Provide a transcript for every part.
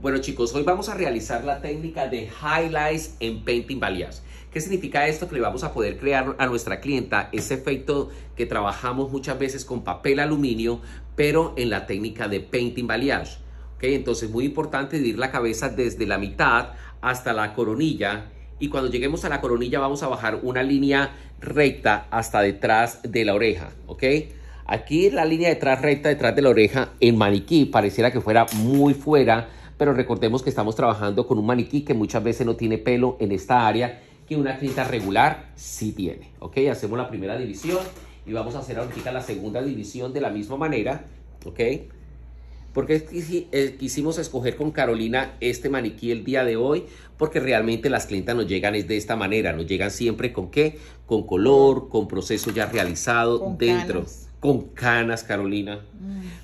Bueno chicos, hoy vamos a realizar la técnica de Highlights en Painting Balayage. ¿Qué significa esto? Que le vamos a poder crear a nuestra clienta ese efecto que trabajamos muchas veces con papel aluminio, pero en la técnica de Painting Balayage. ¿Ok? Entonces muy importante dividir la cabeza desde la mitad hasta la coronilla y cuando lleguemos a la coronilla vamos a bajar una línea recta hasta detrás de la oreja. ¿Ok? Aquí la línea detrás recta, detrás de la oreja, en maniquí, pareciera que fuera muy fuera, pero recordemos que estamos trabajando con un maniquí que muchas veces no tiene pelo en esta área, que una clienta regular sí tiene. Ok, hacemos la primera división y vamos a hacer ahorita la segunda división de la misma manera. Ok, porque eh, quisimos escoger con Carolina este maniquí el día de hoy, porque realmente las clientas nos llegan es de esta manera, nos llegan siempre con qué, con color, con proceso ya realizado dentro con canas, Carolina.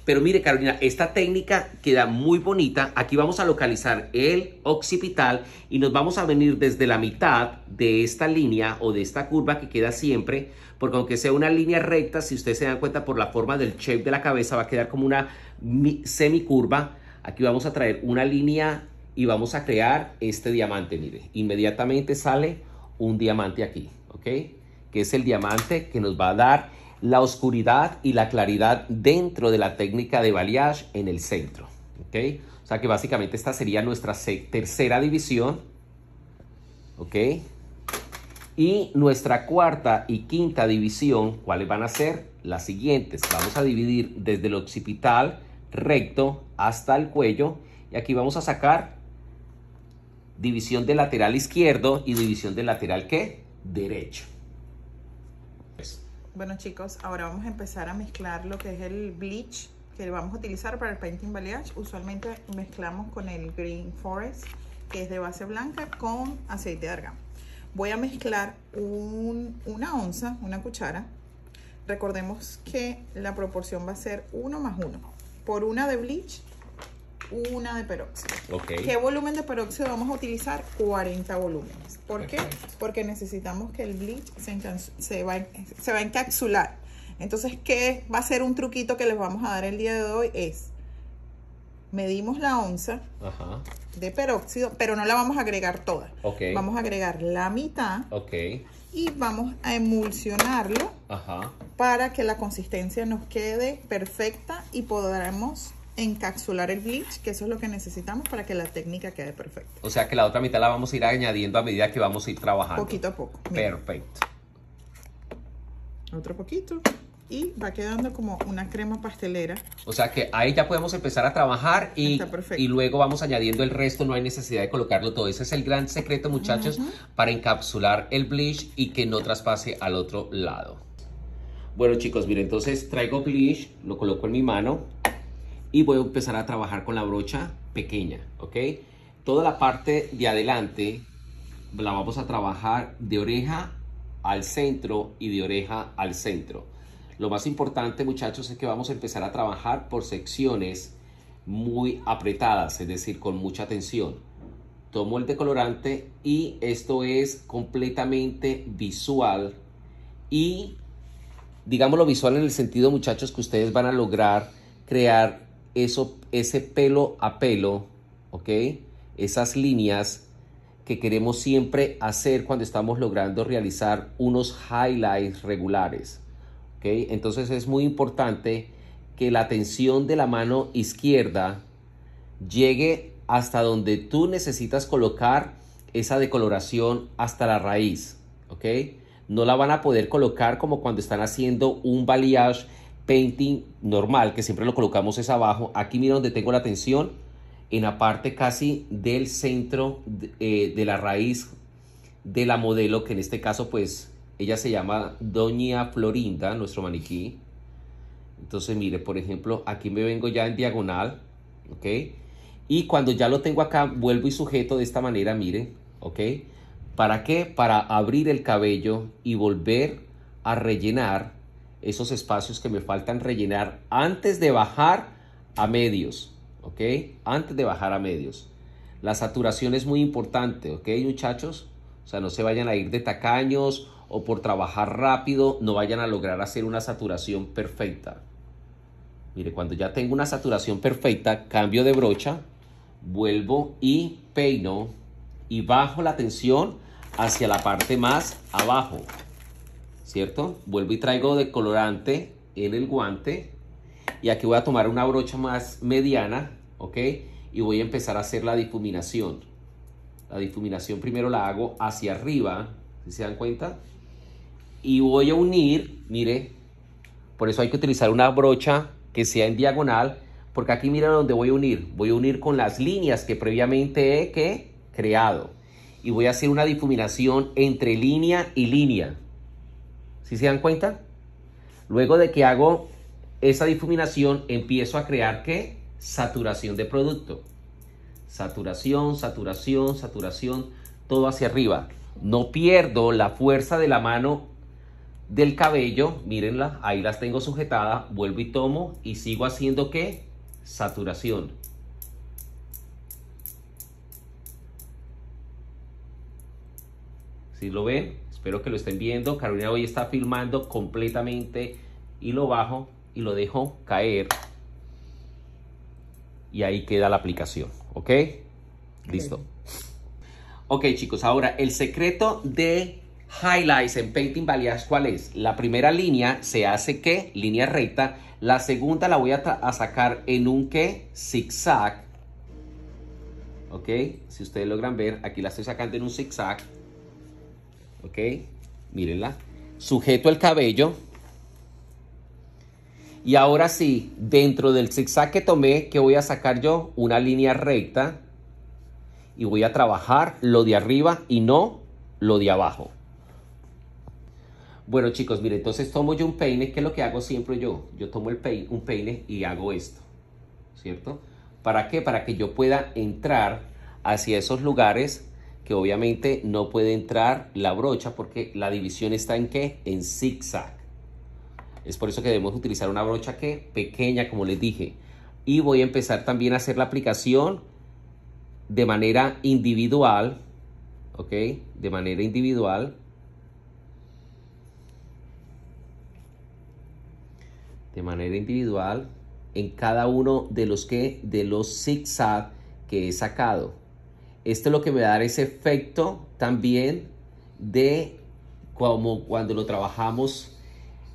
Pero mire, Carolina, esta técnica queda muy bonita. Aquí vamos a localizar el occipital y nos vamos a venir desde la mitad de esta línea o de esta curva que queda siempre, porque aunque sea una línea recta, si ustedes se dan cuenta por la forma del shape de la cabeza, va a quedar como una semicurva. Aquí vamos a traer una línea y vamos a crear este diamante, mire. Inmediatamente sale un diamante aquí, ¿ok? Que es el diamante que nos va a dar la oscuridad y la claridad dentro de la técnica de balayage en el centro. ¿okay? O sea que básicamente esta sería nuestra tercera división. ¿ok? Y nuestra cuarta y quinta división, ¿cuáles van a ser? Las siguientes. Vamos a dividir desde el occipital recto hasta el cuello. Y aquí vamos a sacar división de lateral izquierdo y división de lateral ¿qué? Derecho. Bueno chicos, ahora vamos a empezar a mezclar lo que es el bleach que vamos a utilizar para el Painting Balayage. Usualmente mezclamos con el Green Forest, que es de base blanca, con aceite de argán. Voy a mezclar una onza, una cuchara. Recordemos que la proporción va a ser 1 más 1. Por una de bleach una de peróxido. ¿Qué volumen de peróxido vamos a utilizar? 40 volúmenes. ¿Por qué? Porque necesitamos que el bleach se, se, va, a encapsular. Entonces, ¿qué va a ser un truquito que les vamos a dar el día de hoy? Es, medimos la onza de peróxido, pero no la vamos a agregar toda. Vamos a agregar la mitad. Y vamos a emulsionarlo para que la consistencia nos quede perfecta y podamos encapsular el bleach, que eso es lo que necesitamos para que la técnica quede perfecta. O sea que la otra mitad la vamos a ir añadiendo a medida que vamos a ir trabajando. Poquito a poco. Perfecto. Otro poquito. Y va quedando como una crema pastelera. O sea que ahí ya podemos empezar a trabajar y, luego vamos añadiendo el resto. No hay necesidad de colocarlo todo. Ese es el gran secreto, muchachos, para encapsular el bleach y que no traspase al otro lado. Bueno, chicos, miren, entonces traigo bleach, lo coloco en mi mano y voy a empezar a trabajar con la brocha pequeña, ¿ok? Toda la parte de adelante la vamos a trabajar de oreja al centro y de oreja al centro. Lo más importante, muchachos, es que vamos a empezar a trabajar por secciones muy apretadas, es decir, con mucha tensión. Tomo el decolorante y esto es completamente visual y digámoslo visual en el sentido, muchachos, que ustedes van a lograr crear eso, ese pelo a pelo, ¿ok? Esas líneas que queremos siempre hacer cuando estamos logrando realizar unos highlights regulares, ¿ok? Entonces es muy importante que la tensión de la mano izquierda llegue hasta donde tú necesitas colocar esa decoloración hasta la raíz, ¿ok? No la van a poder colocar como cuando están haciendo un balayage painting normal, que siempre lo colocamos es abajo, aquí mira donde tengo la tensión, en la parte casi del centro eh, de, la raíz de la modelo, que en este caso pues ella se llama Doña Florinda, nuestro maniquí. Entonces mire, por ejemplo, aquí me vengo ya en diagonal, ¿ok? Y cuando ya lo tengo acá, vuelvo y sujeto de esta manera, miren, ¿ok? ¿Para qué? Para abrir el cabello y volver a rellenar esos espacios que me faltan rellenar antes de bajar a medios, ¿ok? Antes de bajar a medios. La saturación es muy importante, ¿ok, muchachos? O sea, no se vayan a ir de tacaños o por trabajar rápido, no vayan a lograr hacer una saturación perfecta. Mire, cuando ya tengo una saturación perfecta, cambio de brocha, vuelvo y peino y bajo la tensión hacia la parte más abajo. ¿cierto? Vuelvo y traigo de colorante en el guante. Y aquí voy a tomar una brocha más mediana, ¿ok? Y voy a empezar a hacer la difuminación. La difuminación primero la hago hacia arriba, si se dan cuenta. Y voy a unir, mire, por eso hay que utilizar una brocha que sea en diagonal, porque aquí mira donde voy a unir. Voy a unir con las líneas que previamente he creado. Y voy a hacer una difuminación entre línea y línea. Si se dan cuenta? Luego de que hago esa difuminación, empiezo a crear ¿qué? Saturación de producto. Saturación, saturación, saturación, todo hacia arriba. No pierdo la fuerza de la mano del cabello, mírenla, ahí las tengo sujetadas, vuelvo y tomo y sigo haciendo qué? Saturación. Si lo ven, espero que lo estén viendo. Carolina hoy está filmando completamente y lo bajo y lo dejo caer. Y ahí queda la aplicación, ¿ok? Listo. Ok, chicos, ahora el secreto de highlights en Painting Balayage, ¿cuál es? La primera línea se hace que línea recta. La segunda la voy a, sacar en un que zigzag. ¿ok? Si ustedes logran ver, aquí la estoy sacando en un zigzag. ¿ok? Mírenla. Sujeto el cabello. Y ahora sí, dentro del zigzag que tomé, que voy a sacar yo una línea recta y voy a trabajar lo de arriba y no lo de abajo. Bueno chicos, mire entonces tomo yo un peine, que es lo que hago siempre yo. Yo tomo el un peine y hago esto, ¿cierto? ¿Para qué? Para que yo pueda entrar hacia esos lugares obviamente no puede entrar la brocha porque la división está en que En zigzag. Es por eso que debemos utilizar una brocha que pequeña, como les dije. Y voy a empezar también a hacer la aplicación de manera individual, ¿ok? De manera individual. De manera individual en cada uno de los que de los zigzag que he sacado. Esto es lo que me va a dar ese efecto también de como cuando lo trabajamos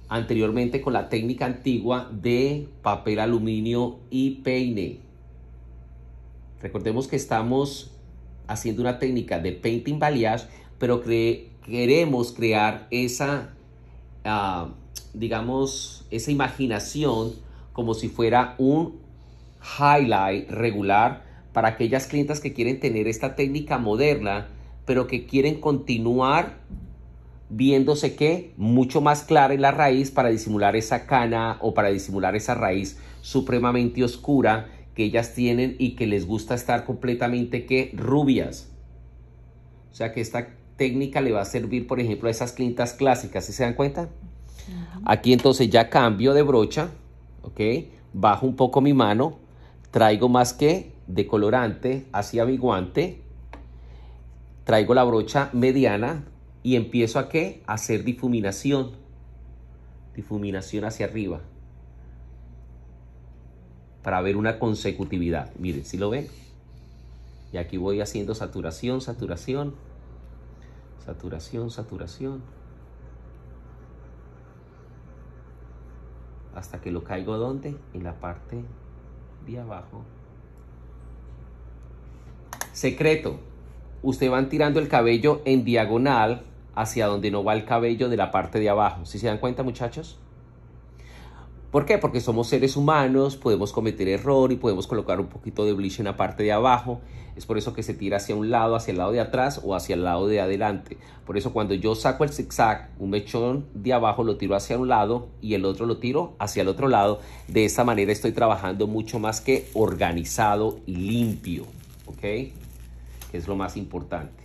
anteriormente con la técnica antigua de papel aluminio y peine. Recordemos que estamos haciendo una técnica de painting balayage, pero queremos crear esa, ah, digamos, esa imaginación como si fuera un highlight regular para aquellas clientas que quieren tener esta técnica moderna, pero que quieren continuar viéndose que mucho más clara en la raíz para disimular esa cana o para disimular esa raíz supremamente oscura que ellas tienen y que les gusta estar completamente que rubias. O sea que esta técnica le va a servir, por ejemplo, a esas clientas clásicas, si se dan cuenta? Aquí entonces ya cambio de brocha, ¿ok? Bajo un poco mi mano, traigo más que de colorante hacia mi guante, traigo la brocha mediana y empiezo a qué? A hacer difuminación. Difuminación hacia arriba. Para ver una consecutividad. Miren, si lo ven. Y aquí voy haciendo saturación, saturación, saturación, saturación. Hasta que lo caigo donde? En la parte de abajo Secreto, usted van tirando el cabello en diagonal hacia donde no va el cabello de la parte de abajo. ¿Sí se dan cuenta muchachos? ¿Por qué? Porque somos seres humanos, podemos cometer error y podemos colocar un poquito de bleach en la parte de abajo. Es por eso que se tira hacia un lado, hacia el lado de atrás o hacia el lado de adelante. Por eso cuando yo saco el zigzag, un mechón de abajo lo tiro hacia un lado y el otro lo tiro hacia el otro lado. De esta manera estoy trabajando mucho más que organizado y limpio. ¿Ok? es lo más importante.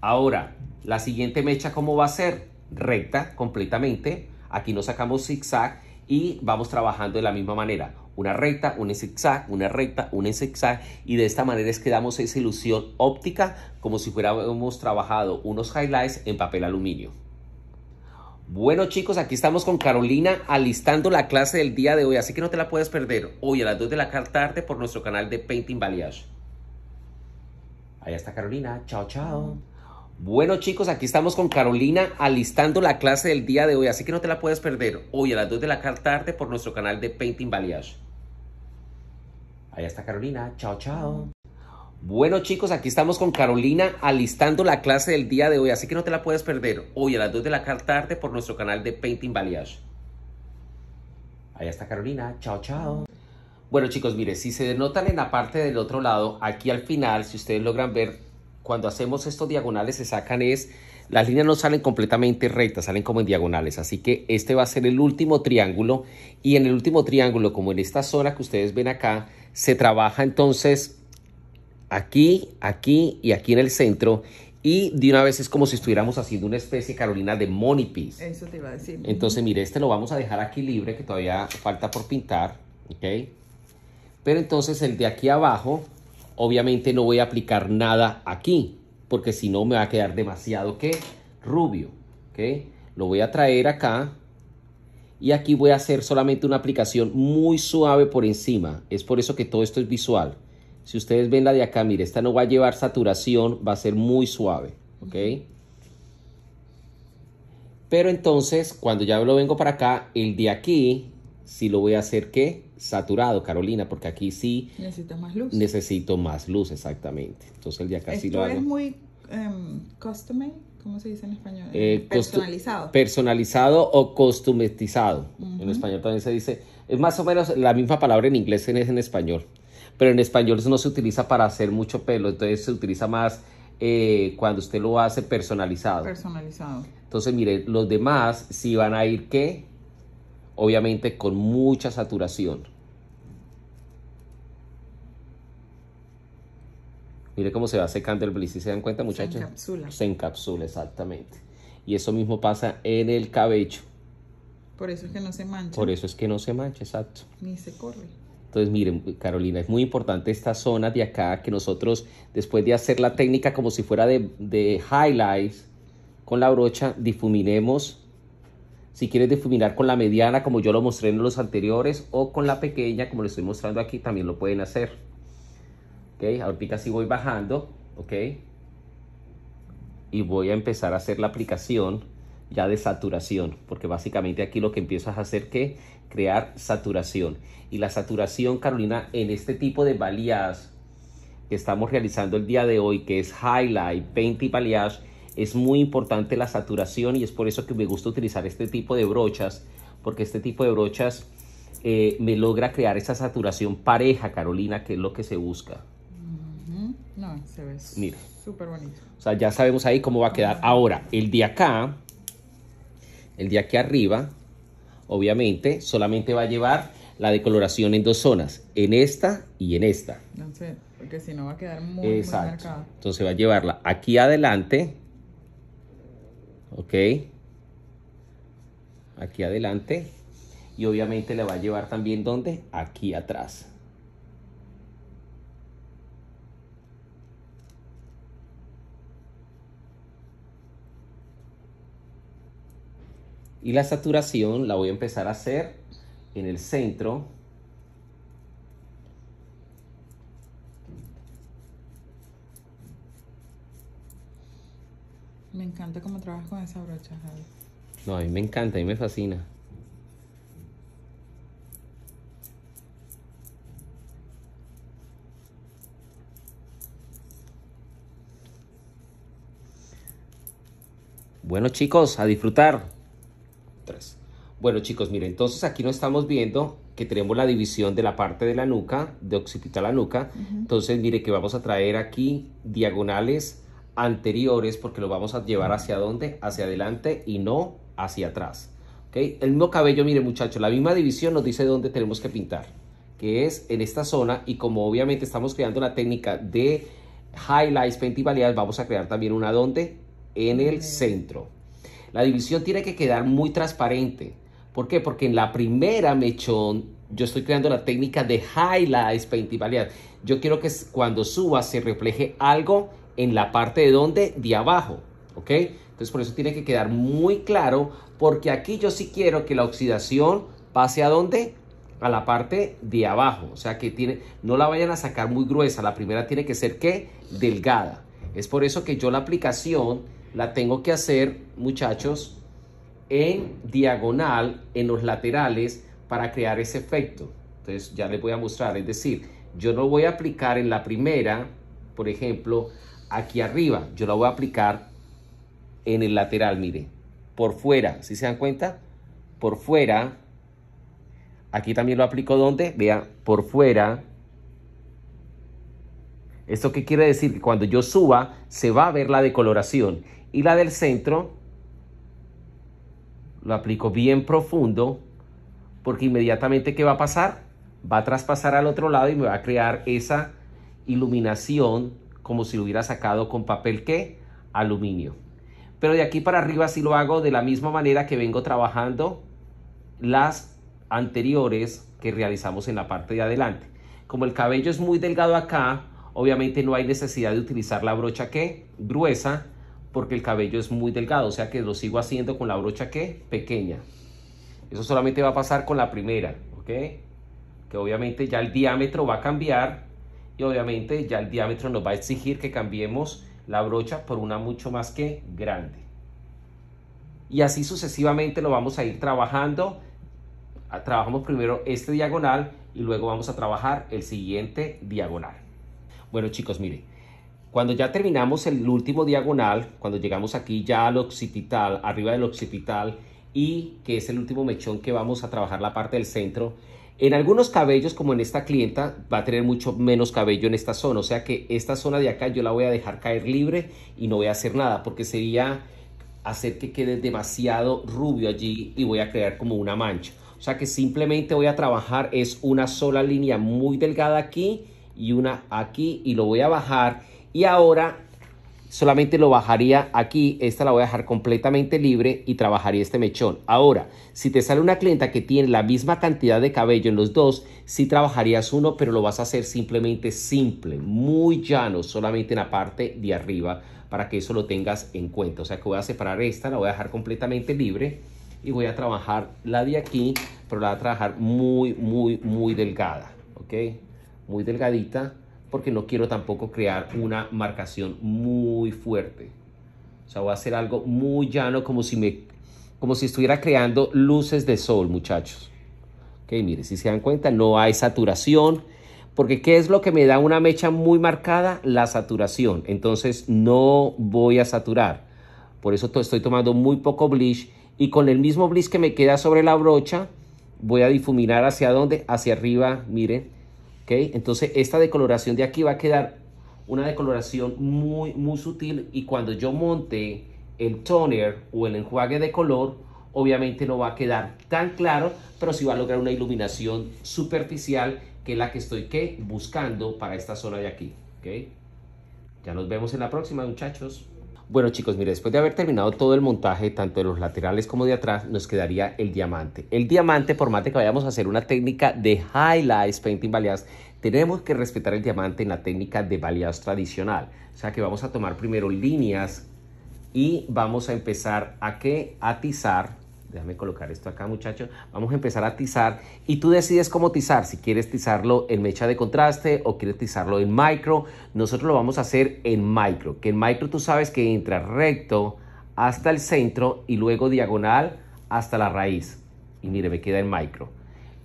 Ahora, la siguiente mecha, ¿cómo va a ser? Recta completamente. Aquí nos sacamos zigzag y vamos trabajando de la misma manera. Una recta, un zigzag, una recta, un zigzag. Y de esta manera es que damos esa ilusión óptica como si fuéramos trabajado unos highlights en papel aluminio. Bueno chicos, aquí estamos con Carolina alistando la clase del día de hoy, así que no te la puedes perder hoy a las 2 de la tarde por nuestro canal de Painting Balayage. Ahí está Carolina. Chao, chao. Bueno chicos, aquí estamos con Carolina alistando la clase del día de hoy, así que no te la puedes perder hoy a las 2 de la tarde por nuestro canal de Painting Balayage. Ahí está Carolina, chao chao. Bueno chicos, aquí estamos con Carolina alistando la clase del día de hoy, así que no te la puedes perder hoy a las 2 de la tarde por nuestro canal de Painting Balayage. Ahí está Carolina, chao chao. Bueno chicos, mire, si se denotan en la parte del otro lado, aquí al final, si ustedes logran ver, cuando hacemos estos diagonales se sacan es, las líneas no salen completamente rectas, salen como en diagonales. Así que este va a ser el último triángulo y en el último triángulo, como en esta zona que ustedes ven acá, se trabaja entonces aquí, aquí y aquí en el centro y de una vez es como si estuviéramos haciendo una especie, Carolina, de money piece. Eso te iba a decir. Entonces, mire, este lo vamos a dejar aquí libre, que todavía falta por pintar, ¿ok? Pero entonces el de aquí abajo, obviamente no voy a aplicar nada aquí, porque si no me va a quedar demasiado que rubio. ¿okay? Lo voy a traer acá y aquí voy a hacer solamente una aplicación muy suave por encima. Es por eso que todo esto es visual. Si ustedes ven la de acá, mire, esta no va a llevar saturación, va a ser muy suave. ¿ok? Pero entonces, cuando ya lo vengo para acá, el de aquí, si lo voy a hacer que saturado, Carolina, porque aquí sí... necesito más luz. Necesito más luz, exactamente. Entonces el de acá sí lo hago. es muy em, custom ¿cómo se dice en español? Eh, eh, personalizado. Personalizado o customizado. En español también se dice, es más o menos la misma palabra en inglés es en español. Pero en español eso no se utiliza para hacer mucho pelo, entonces se utiliza más eh, cuando usted lo hace personalizado. Personalizado. Entonces, mire, los demás si van a ir que Obviamente con mucha saturación. Mire cómo se va secando el bliss. y se dan cuenta, muchachos? Se encapsula. Se encapsula, exactamente. Y eso mismo pasa en el cabello. Por eso es que no se mancha. Por eso es que no se mancha, exacto. Ni se corre. Entonces, miren, Carolina, es muy importante esta zona de acá que nosotros, después de hacer la técnica como si fuera de, highlights con la brocha, difuminemos. Si quieres difuminar con la mediana, como yo lo mostré en los anteriores, o con la pequeña, como lo estoy mostrando aquí, también lo pueden hacer. ¿ok? Ahorita sí voy bajando, ¿ok? Y voy a empezar a hacer la aplicación ya de saturación, porque básicamente aquí lo que empiezas a hacer que crear saturación. Y la saturación, Carolina, en este tipo de balías que estamos realizando el día de hoy, que es highlight, paint y balayage, es muy importante la saturación y es por eso que me gusta utilizar este tipo de brochas, porque este tipo de brochas eh, me logra crear esa saturación pareja, Carolina, que es lo que se busca se ve. Mira. Súper bonito. O sea, ya sabemos ahí cómo va a quedar. Ahora, el de acá, el de aquí arriba, obviamente, solamente va a llevar la decoloración en dos zonas, en esta y en esta. Entonces, porque si no va a quedar muy, Exacto. Entonces va a llevarla aquí adelante, ok, aquí adelante, y obviamente le va a llevar también, ¿dónde? Aquí atrás. Y la saturación la voy a empezar a hacer en el centro. Me encanta cómo trabajas con esa brocha, Javi. No, a mí me encanta, a mí me fascina. Bueno chicos, a disfrutar. Bueno chicos, miren, entonces aquí no estamos viendo que tenemos la división de la parte de la nuca, de occipital a nuca. Entonces, mire que vamos a traer aquí diagonales anteriores porque lo vamos a llevar hacia dónde? Hacia adelante y no hacia atrás. ¿Okay? El mismo cabello, mire muchachos, la misma división nos dice dónde tenemos que pintar, que es en esta zona y como obviamente estamos creando la técnica de highlights, baleadas vamos a crear también una donde en el centro. La división tiene que quedar muy transparente ¿Por qué? Porque en la primera mechón yo estoy creando la técnica de highlights painting Yo quiero que cuando suba se refleje algo en la parte de donde, de abajo, ¿ok? Entonces por eso tiene que quedar muy claro, porque aquí yo sí quiero que la oxidación pase a dónde? A la parte de abajo, o sea que tiene, no la vayan a sacar muy gruesa, la primera tiene que ser, ¿qué? Delgada. Es por eso que yo la aplicación la tengo que hacer, muchachos, en diagonal en los laterales para crear ese efecto. Entonces ya les voy a mostrar, es decir, yo no voy a aplicar en la primera, por ejemplo, aquí arriba, yo la voy a aplicar en el lateral, mire, por fuera, si se dan cuenta? Por fuera, aquí también lo aplico donde, vea, por fuera. ¿Esto qué quiere decir? Que cuando yo suba, se va a ver la decoloración y la del centro lo aplico bien profundo, porque inmediatamente ¿qué va a pasar? Va a traspasar al otro lado y me va a crear esa iluminación como si lo hubiera sacado con papel que aluminio. Pero de aquí para arriba sí lo hago de la misma manera que vengo trabajando las anteriores que realizamos en la parte de adelante. Como el cabello es muy delgado acá, obviamente no hay necesidad de utilizar la brocha que gruesa, porque el cabello es muy delgado, o sea que lo sigo haciendo con la brocha que pequeña. Eso solamente va a pasar con la primera, ¿ok? Que obviamente ya el diámetro va a cambiar y obviamente ya el diámetro nos va a exigir que cambiemos la brocha por una mucho más que grande. Y así sucesivamente lo vamos a ir trabajando. Ah, trabajamos primero este diagonal y luego vamos a trabajar el siguiente diagonal. Bueno chicos, miren. Cuando ya terminamos el último diagonal, cuando llegamos aquí ya al occipital, arriba del occipital, y que es el último mechón que vamos a trabajar la parte del centro, en algunos cabellos, como en esta clienta, va a tener mucho menos cabello en esta zona. O sea que esta zona de acá yo la voy a dejar caer libre y no voy a hacer nada porque sería hacer que quede demasiado rubio allí y voy a crear como una mancha. O sea que simplemente voy a trabajar es una sola línea muy delgada aquí y una aquí y lo voy a bajar y ahora solamente lo bajaría aquí, esta la voy a dejar completamente libre y trabajaría este mechón. Ahora, si te sale una clienta que tiene la misma cantidad de cabello en los dos, sí trabajarías uno, pero lo vas a hacer simplemente simple, muy llano, solamente en la parte de arriba, para que eso lo tengas en cuenta. O sea que voy a separar esta, la voy a dejar completamente libre y voy a trabajar la de aquí, pero la voy a trabajar muy, muy, muy delgada, ¿ok? Muy delgadita porque no quiero tampoco crear una marcación muy fuerte. O sea, voy a hacer algo muy llano como si, me, como si estuviera creando luces de sol, muchachos. Ok, mire, si se dan cuenta, no hay saturación. Porque ¿qué es lo que me da una mecha muy marcada? La saturación. Entonces no voy a saturar. Por eso estoy tomando muy poco bleach. Y con el mismo bleach que me queda sobre la brocha, voy a difuminar hacia dónde? Hacia arriba, miren, entonces esta decoloración de aquí va a quedar una decoloración muy, muy sutil y cuando yo monte el toner o el enjuague de color, obviamente no va a quedar tan claro, pero sí va a lograr una iluminación superficial que es la que estoy buscando para esta zona de aquí. Ya nos vemos en la próxima, muchachos. Bueno chicos, mire, después de haber terminado todo el montaje, tanto de los laterales como de atrás, nos quedaría el diamante. El diamante, por más que vayamos a hacer una técnica de highlights painting tenemos que respetar el diamante en la técnica de baleados tradicional. O sea que vamos a tomar primero líneas y vamos a empezar a que atizar Déjame colocar esto acá, muchachos. Vamos a empezar a tizar y tú decides cómo tizar. Si quieres tizarlo en mecha de contraste o quieres tizarlo en micro. Nosotros lo vamos a hacer en micro. Que en micro tú sabes que entra recto hasta el centro y luego diagonal hasta la raíz. Y mire, me queda en micro.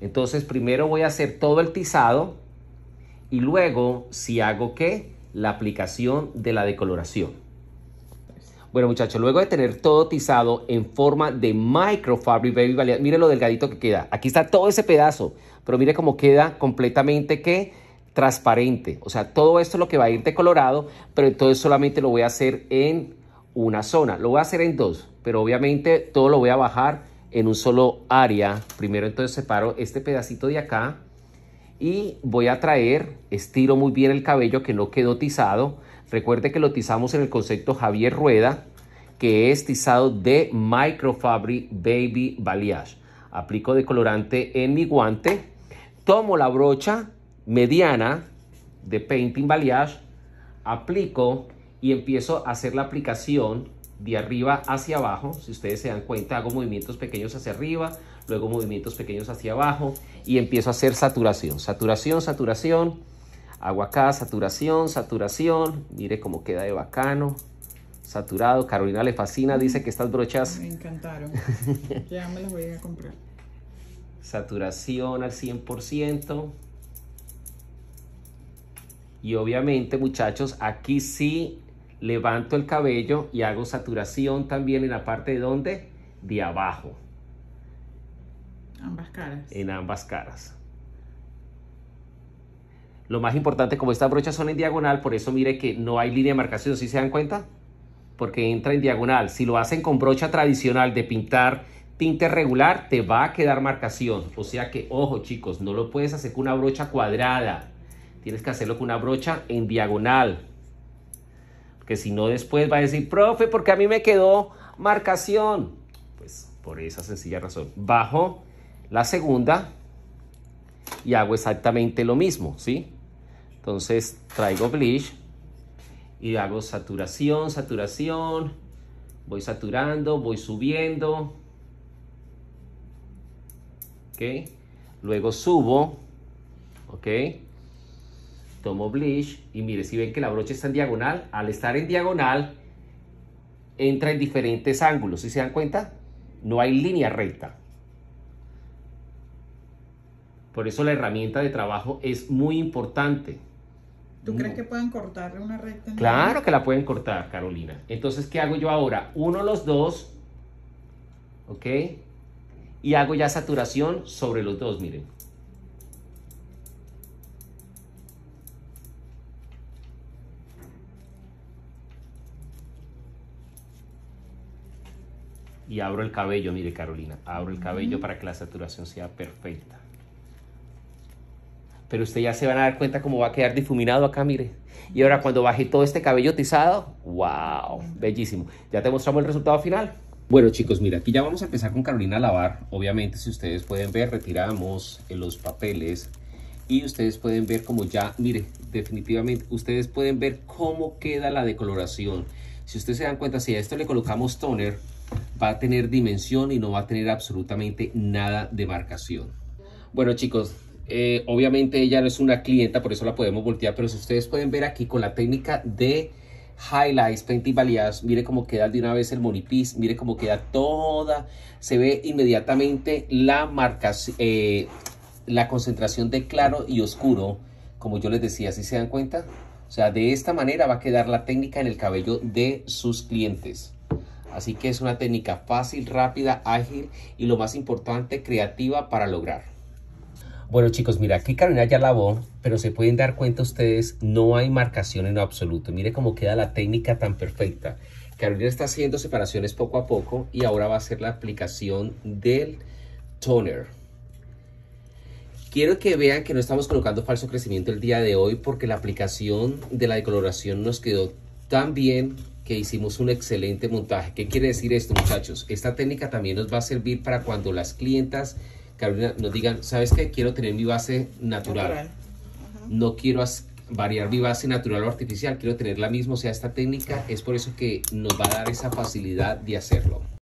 Entonces primero voy a hacer todo el tizado y luego si hago qué, la aplicación de la decoloración. Bueno, muchachos, luego de tener todo tizado en forma de microfabric, baby, mire lo delgadito que queda. Aquí está todo ese pedazo, pero mire cómo queda completamente que transparente. O sea, todo esto es lo que va a ir de colorado, pero entonces solamente lo voy a hacer en una zona. Lo voy a hacer en dos, pero obviamente todo lo voy a bajar en un solo área. Primero entonces separo este pedacito de acá y voy a traer, estiro muy bien el cabello que no quedó tizado Recuerde que lo tizamos en el concepto Javier Rueda, que es tizado de Microfabri Baby Balayage. Aplico decolorante en mi guante, tomo la brocha mediana de Painting Balayage, aplico y empiezo a hacer la aplicación de arriba hacia abajo. Si ustedes se dan cuenta, hago movimientos pequeños hacia arriba, luego movimientos pequeños hacia abajo y empiezo a hacer saturación, saturación, saturación Agua acá saturación, saturación. Mire cómo queda de bacano. Saturado. Carolina le fascina. Dice que estas brochas... Me encantaron. ya me las voy a comprar. Saturación al 100%. Y obviamente, muchachos, aquí sí levanto el cabello y hago saturación también en la parte de donde? De abajo. Ambas caras. En ambas caras. Lo más importante, como estas brochas son en diagonal, por eso mire que no hay línea de marcación, si se dan cuenta? Porque entra en diagonal. Si lo hacen con brocha tradicional de pintar tinte regular, te va a quedar marcación. O sea que, ojo chicos, no lo puedes hacer con una brocha cuadrada. Tienes que hacerlo con una brocha en diagonal. Porque si no, después va a decir, profe, porque a mí me quedó marcación. Pues por esa sencilla razón. Bajo la segunda y hago exactamente lo mismo, ¿sí? Entonces traigo bleach y hago saturación, saturación. Voy saturando, voy subiendo. ¿Ok? Luego subo. ¿Ok? Tomo bleach y mire, si ven que la brocha está en diagonal, al estar en diagonal, entra en diferentes ángulos. Si se dan cuenta? No hay línea recta. Por eso la herramienta de trabajo es muy importante. ¿Tú crees mm. que pueden cortarle una recta? Claro que la pueden cortar, Carolina. Entonces, ¿qué hago yo ahora? Uno los dos, ¿ok? Y hago ya saturación sobre los dos, miren. Y abro el cabello, mire Carolina, abro el cabello para que la saturación sea perfecta pero ustedes ya se van a dar cuenta cómo va a quedar difuminado acá, mire. Y ahora cuando baje todo este cabello tizado, wow, bellísimo. Ya te mostramos el resultado final. Bueno chicos, mira, aquí ya vamos a empezar con Carolina a lavar. Obviamente, si ustedes pueden ver, retiramos eh, los papeles y ustedes pueden ver cómo ya, mire, definitivamente, ustedes pueden ver cómo queda la decoloración. Si ustedes se dan cuenta, si a esto le colocamos toner, va a tener dimensión y no va a tener absolutamente nada de marcación. Bueno chicos, eh, obviamente ella no es una clienta, por eso la podemos voltear, pero si ustedes pueden ver aquí con la técnica de highlights, painting mire cómo queda de una vez el monipis, mire cómo queda toda, se ve inmediatamente la marca, eh, la concentración de claro y oscuro, como yo les decía, si se dan cuenta, o sea, de esta manera va a quedar la técnica en el cabello de sus clientes. Así que es una técnica fácil, rápida, ágil y lo más importante, creativa para lograr. Bueno chicos, mira, aquí Carolina ya lavó, pero se pueden dar cuenta ustedes, no hay marcación en absoluto. Mire cómo queda la técnica tan perfecta. Carolina está haciendo separaciones poco a poco y ahora va a ser la aplicación del toner. Quiero que vean que no estamos colocando falso crecimiento el día de hoy porque la aplicación de la decoloración nos quedó tan bien que hicimos un excelente montaje. ¿Qué quiere decir esto muchachos? Esta técnica también nos va a servir para cuando las clientas Carolina, nos digan, ¿sabes qué? Quiero tener mi base natural. No quiero variar mi base natural o artificial, quiero tener la misma, o sea, esta técnica es por eso que nos va a dar esa facilidad de hacerlo.